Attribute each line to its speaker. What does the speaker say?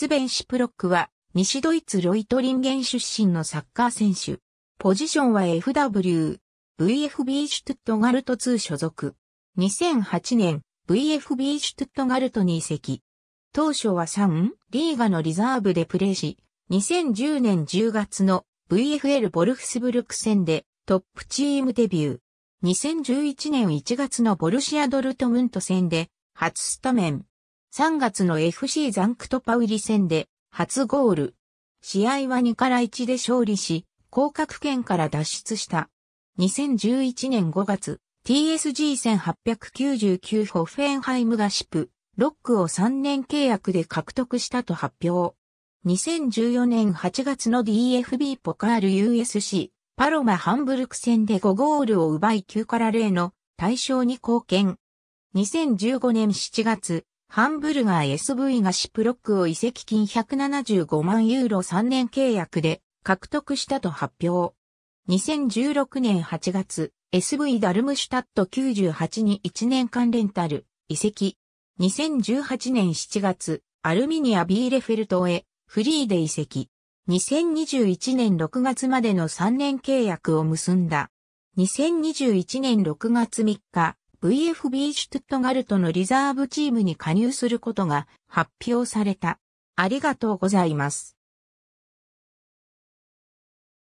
Speaker 1: スベン・シプロックは、西ドイツロイトリンゲン出身のサッカー選手。ポジションは FW、VFB シュトゥットガルト2所属。2008年、VFB シュトゥットガルトに移籍。当初は3、リーガのリザーブでプレーし、2010年10月の VFL ボルフスブルク戦でトップチームデビュー。2011年1月のボルシアドルトムント戦で初スタメン。3月の FC ザンクトパウリ戦で初ゴール。試合は2から1で勝利し、降格圏から脱出した。2011年5月、TSG1899 ホフェンハイムガシップ、ロックを3年契約で獲得したと発表。2014年8月の DFB ポカール USC、パロマハンブルク戦で5ゴールを奪い9から0の対象に貢献。2015年7月、ハンブルガー SV がシプロックを移籍金175万ユーロ3年契約で獲得したと発表。2016年8月、SV ダルムシュタット98に1年間レンタル、移籍。2018年7月、アルミニア・ビーレフェルトへ、フリーで移籍。2021年6月までの3年契約を結んだ。2021年6月3日、VFB シュトゥットガルトのリザーブチームに加入することが発表された。ありがとうございます。